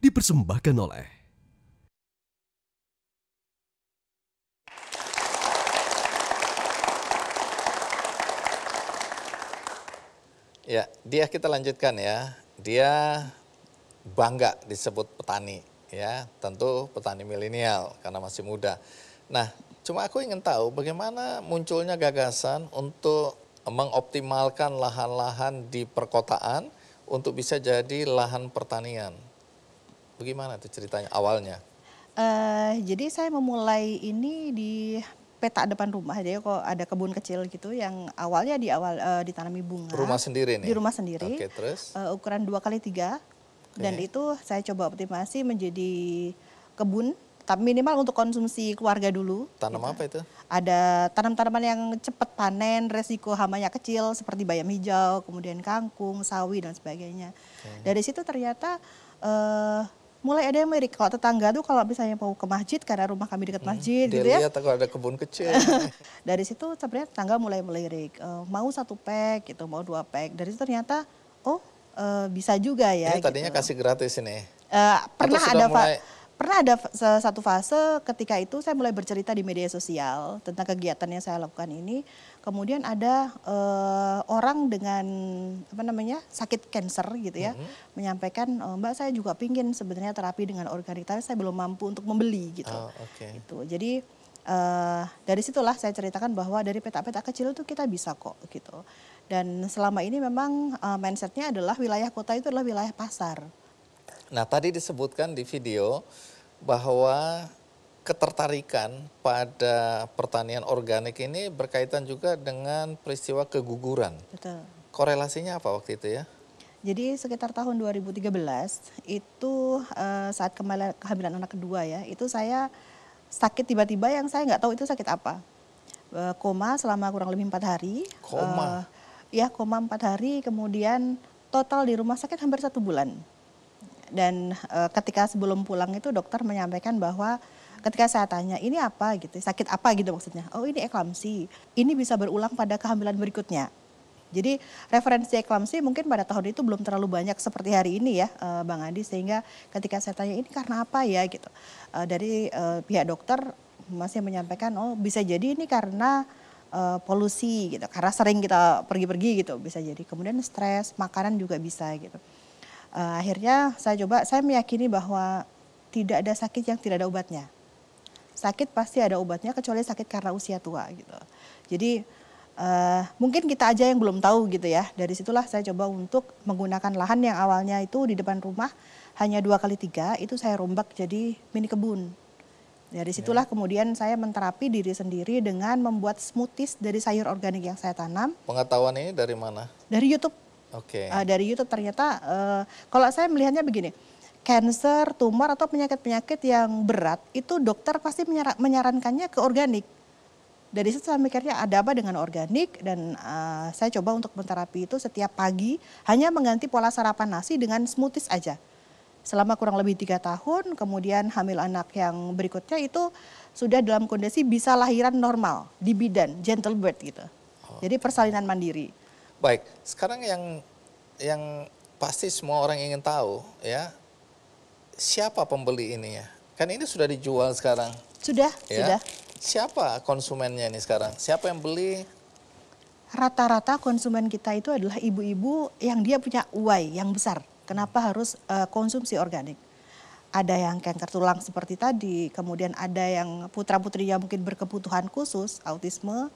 dipersembahkan oleh Ya, dia kita lanjutkan ya. Dia bangga disebut petani ya, tentu petani milenial karena masih muda. Nah, cuma aku ingin tahu bagaimana munculnya gagasan untuk mengoptimalkan lahan-lahan di perkotaan untuk bisa jadi lahan pertanian. Bagaimana tuh ceritanya awalnya? Uh, jadi saya memulai ini di peta depan rumah jadi kok ada kebun kecil gitu yang awalnya di awal uh, ditanami bunga. Rumah sendiri nih. Di rumah sendiri. Oke, okay, terus uh, ukuran dua kali tiga dan itu saya coba optimasi menjadi kebun tapi minimal untuk konsumsi keluarga dulu. Tanam gitu. apa itu? Ada tanam-tanaman yang cepat panen, resiko hamanya kecil seperti bayam hijau, kemudian kangkung, sawi dan sebagainya. Okay. Dari situ ternyata uh, mulai ada yang mirip. Kalau tetangga tuh kalau misalnya mau ke masjid karena rumah kami dekat hmm. masjid hmm, gitu ya. Dia kalau ada kebun kecil. dari situ sebenarnya tetangga mulai melirik, Uh, mau satu pack gitu, mau dua pack. Dari situ ternyata oh uh, bisa juga ya. Ini tadinya gitu. kasih gratis ini. Uh, pernah ada mulai... Pak pernah ada satu fase ketika itu saya mulai bercerita di media sosial tentang kegiatan yang saya lakukan ini. Kemudian ada uh, orang dengan apa namanya sakit kanker gitu ya, mm-hmm. menyampaikan oh, Mbak saya juga pingin sebenarnya terapi dengan organik, tapi saya belum mampu untuk membeli gitu. Oh, okay. Itu jadi uh, dari situlah saya ceritakan bahwa dari peta-peta kecil itu kita bisa kok gitu. Dan selama ini memang uh, mindsetnya adalah wilayah kota itu adalah wilayah pasar Nah, tadi disebutkan di video bahwa ketertarikan pada pertanian organik ini berkaitan juga dengan peristiwa keguguran. Betul. Korelasinya apa waktu itu ya? Jadi sekitar tahun 2013 itu eh, saat kehamilan anak kedua ya, itu saya sakit tiba-tiba yang saya nggak tahu itu sakit apa. E, koma selama kurang lebih empat hari. Koma. E, ya koma empat hari, kemudian total di rumah sakit hampir satu bulan dan e, ketika sebelum pulang itu dokter menyampaikan bahwa ketika saya tanya ini apa gitu sakit apa gitu maksudnya oh ini eklamsi ini bisa berulang pada kehamilan berikutnya jadi referensi eklamsi mungkin pada tahun itu belum terlalu banyak seperti hari ini ya e, Bang Andi sehingga ketika saya tanya ini karena apa ya gitu e, dari e, pihak dokter masih menyampaikan oh bisa jadi ini karena uh, polusi gitu karena sering kita pergi-pergi gitu bisa jadi kemudian stres makanan juga bisa gitu uh, akhirnya saya coba saya meyakini bahwa tidak ada sakit yang tidak ada obatnya sakit pasti ada obatnya kecuali sakit karena usia tua gitu jadi uh, mungkin kita aja yang belum tahu gitu ya dari situlah saya coba untuk menggunakan lahan yang awalnya itu di depan rumah hanya dua kali tiga itu saya rombak jadi mini kebun dari situlah ya. kemudian saya menterapi diri sendiri dengan membuat smoothies dari sayur organik yang saya tanam. pengetahuan ini dari mana? Dari YouTube okay. uh, eh, dari YouTube ternyata uh, kalau saya melihatnya begini cancer tumor atau penyakit-penyakit yang berat itu dokter pasti menyarankannya ke organik dari situ saya mikirnya ada apa dengan organik dan uh, saya coba untuk menterapi itu setiap pagi hanya mengganti pola sarapan nasi dengan smoothies aja selama kurang lebih tiga tahun kemudian hamil anak yang berikutnya itu sudah dalam kondisi bisa lahiran normal di bidan gentle birth gitu oh. jadi persalinan mandiri Baik, sekarang yang yang pasti semua orang ingin tahu ya siapa pembeli ini ya. Kan ini sudah dijual sekarang. Sudah, ya. sudah. Siapa konsumennya ini sekarang? Siapa yang beli? Rata-rata konsumen kita itu adalah ibu-ibu yang dia punya uai yang besar. Kenapa harus uh, konsumsi organik? Ada yang kanker tulang seperti tadi, kemudian ada yang putra-putrinya mungkin berkebutuhan khusus, autisme,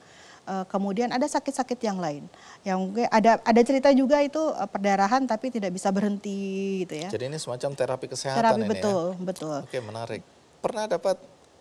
uh, kemudian ada sakit-sakit yang lain. Yang ada ada cerita juga itu uh, perdarahan tapi tidak bisa berhenti gitu ya. Jadi ini semacam terapi kesehatan terapi, ini ya. betul, ya. betul. Oke, menarik. Pernah dapat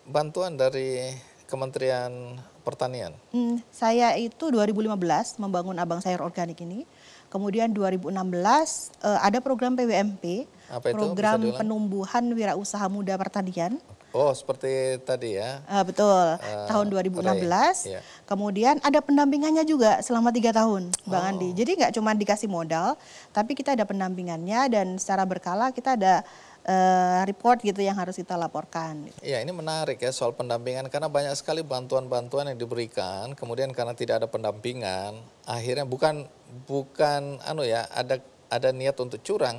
bantuan dari Kementerian Pertanian? Hmm, saya itu 2015 membangun Abang Sayur Organik ini. Kemudian 2016 uh, eh, ada program PWMP, Apa itu? program penumbuhan wirausaha muda pertanian. Oh, seperti tadi ya. Uh, betul. Uh, tahun 2016. Ya. Kemudian ada pendampingannya juga selama tiga tahun, Bang Andi. Oh. Jadi nggak cuma dikasih modal, tapi kita ada pendampingannya dan secara berkala kita ada eh, report gitu yang harus kita laporkan. Ya ini menarik ya soal pendampingan karena banyak sekali bantuan-bantuan yang diberikan kemudian karena tidak ada pendampingan akhirnya bukan bukan anu ya ada ada niat untuk curang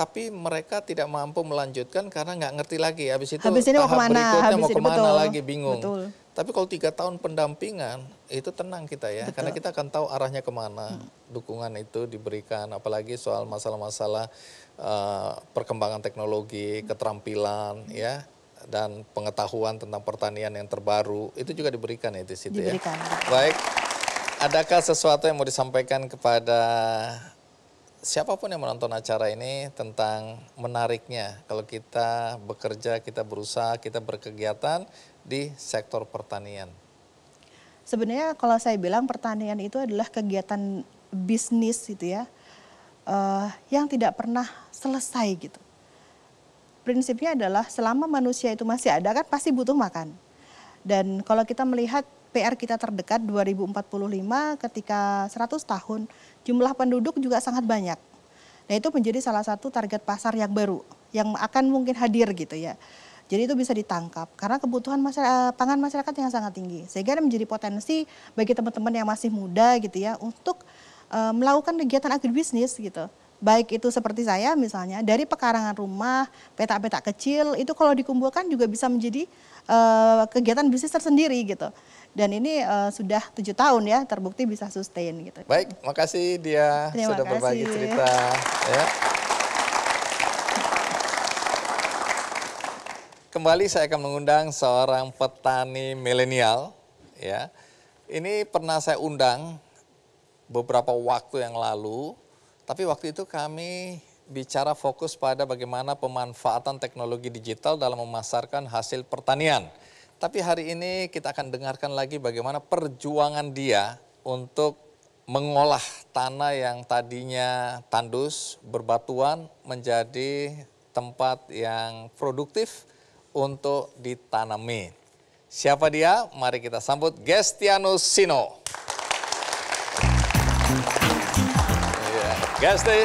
tapi mereka tidak mampu melanjutkan karena nggak ngerti lagi. Habis itu habis ini tahap mau kemana, berikutnya habis mau kemana betul. lagi bingung. Betul. Tapi kalau tiga tahun pendampingan itu tenang kita ya, betul. karena kita akan tahu arahnya kemana hmm. dukungan itu diberikan. Apalagi soal masalah-masalah uh, perkembangan teknologi, keterampilan, hmm. ya dan pengetahuan tentang pertanian yang terbaru itu juga diberikan ya di situ ya. diberikan. ya. Baik, adakah sesuatu yang mau disampaikan kepada siapapun yang menonton acara ini tentang menariknya kalau kita bekerja, kita berusaha, kita berkegiatan di sektor pertanian. Sebenarnya kalau saya bilang pertanian itu adalah kegiatan bisnis gitu ya, uh, yang tidak pernah selesai gitu. Prinsipnya adalah selama manusia itu masih ada kan pasti butuh makan. Dan kalau kita melihat PR kita terdekat 2045 ketika 100 tahun jumlah penduduk juga sangat banyak. Nah itu menjadi salah satu target pasar yang baru yang akan mungkin hadir gitu ya. Jadi itu bisa ditangkap karena kebutuhan masyarakat, eh, pangan masyarakat yang sangat tinggi. Sehingga menjadi potensi bagi teman-teman yang masih muda gitu ya untuk uh, melakukan kegiatan agribisnis gitu. Baik itu seperti saya misalnya dari pekarangan rumah, petak-petak kecil itu kalau dikumpulkan juga bisa menjadi uh, kegiatan bisnis tersendiri gitu dan ini uh, sudah tujuh tahun ya terbukti bisa sustain gitu. Baik, makasih dia Terima sudah kasih. berbagi cerita ya. Kembali saya akan mengundang seorang petani milenial ya. Ini pernah saya undang beberapa waktu yang lalu, tapi waktu itu kami bicara fokus pada bagaimana pemanfaatan teknologi digital dalam memasarkan hasil pertanian. Tapi hari ini kita akan dengarkan lagi bagaimana perjuangan dia untuk mengolah tanah yang tadinya tandus, berbatuan menjadi tempat yang produktif untuk ditanami. Siapa dia? Mari kita sambut Gestianus Sino. Iya. Gesti,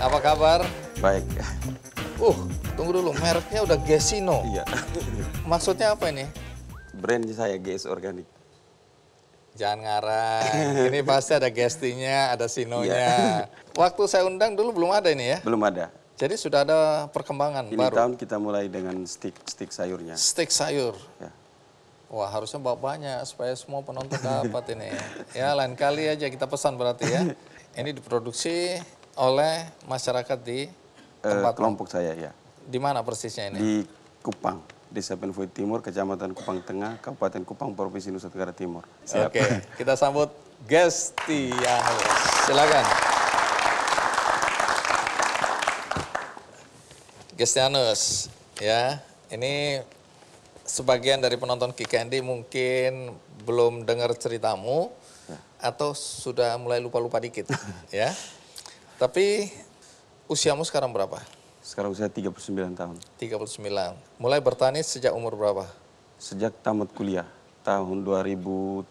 apa kabar? Baik. Uh, Tunggu dulu, mereknya udah Gesino. Iya. Maksudnya apa ini? Brand saya Ges Organik. Jangan ngarang. Ini pasti ada gestinya, ada sinonya. Iya. Waktu saya undang dulu belum ada ini ya? Belum ada. Jadi sudah ada perkembangan ini baru. tahun kita mulai dengan stik stik sayurnya. Stik sayur. Ya. Wah harusnya bawa banyak supaya semua penonton dapat ini. Ya lain kali aja kita pesan berarti ya. Ini diproduksi oleh masyarakat di eh, tempat kelompok saya ya. Di mana persisnya ini? Di Kupang, Desa Penfui Timur, Kecamatan Kupang Tengah, Kabupaten Kupang, Provinsi Nusa Tenggara Timur. Oke, Oke, kita sambut Gestiano. Silakan. Gestianus, ya, ini sebagian dari penonton Kikendi mungkin belum dengar ceritamu ya. atau sudah mulai lupa-lupa dikit, ya. Tapi usiamu sekarang berapa? Sekarang usia 39 tahun. 39. Mulai bertani sejak umur berapa? Sejak tamat kuliah tahun 2013.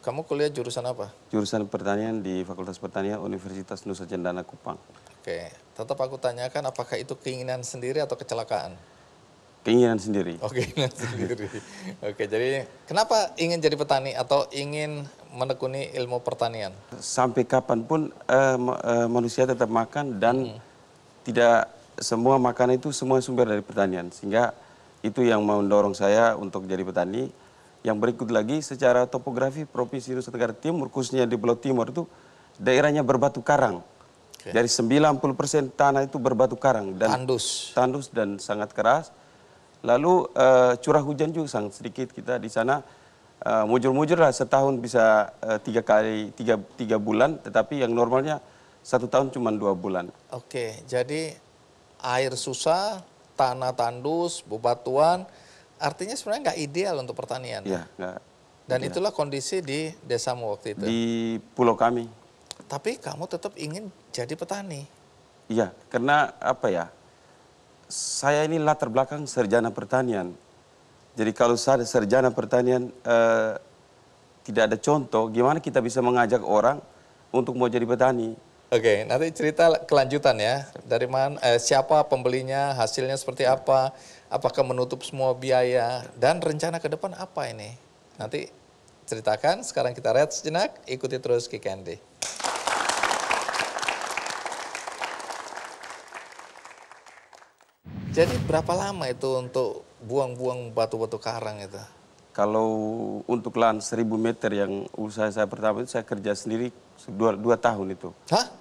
Kamu kuliah jurusan apa? Jurusan pertanian di Fakultas Pertanian Universitas Nusa Cendana Kupang. Oke, tetap aku tanyakan apakah itu keinginan sendiri atau kecelakaan? Keinginan sendiri. Oh, keinginan sendiri. Oke, jadi kenapa ingin jadi petani atau ingin menekuni ilmu pertanian? Sampai kapanpun uh, manusia tetap makan dan hmm tidak semua makanan itu semua sumber dari pertanian. Sehingga itu yang mendorong saya untuk jadi petani. Yang berikut lagi secara topografi Provinsi Nusa Tenggara Timur, khususnya di Pulau Timur itu daerahnya berbatu karang. Okay. Dari 90% tanah itu berbatu karang dan tandus. Tandus dan sangat keras. Lalu uh, curah hujan juga sangat sedikit kita di sana. Uh, eh, mujur-mujur lah setahun bisa uh, tiga kali tiga, tiga bulan, tetapi yang normalnya satu tahun cuma dua bulan. Oke, jadi air susah, tanah tandus, bebatuan, artinya sebenarnya nggak ideal untuk pertanian. Iya, nggak. Dan ideal. itulah kondisi di desamu waktu itu. Di pulau kami. Tapi kamu tetap ingin jadi petani. Iya, karena apa ya? Saya ini latar belakang sarjana pertanian. Jadi kalau saya sarjana pertanian eh, tidak ada contoh, gimana kita bisa mengajak orang untuk mau jadi petani? Oke, okay, nanti cerita kelanjutan ya. Dari mana, eh, siapa pembelinya, hasilnya seperti apa, apakah menutup semua biaya, dan rencana ke depan apa ini? Nanti ceritakan, sekarang kita lihat sejenak, ikuti terus Kick Candy. Jadi berapa lama itu untuk buang-buang batu-batu karang itu? Kalau untuk lahan seribu meter yang usaha saya pertama itu saya kerja sendiri dua, dua tahun itu. Hah?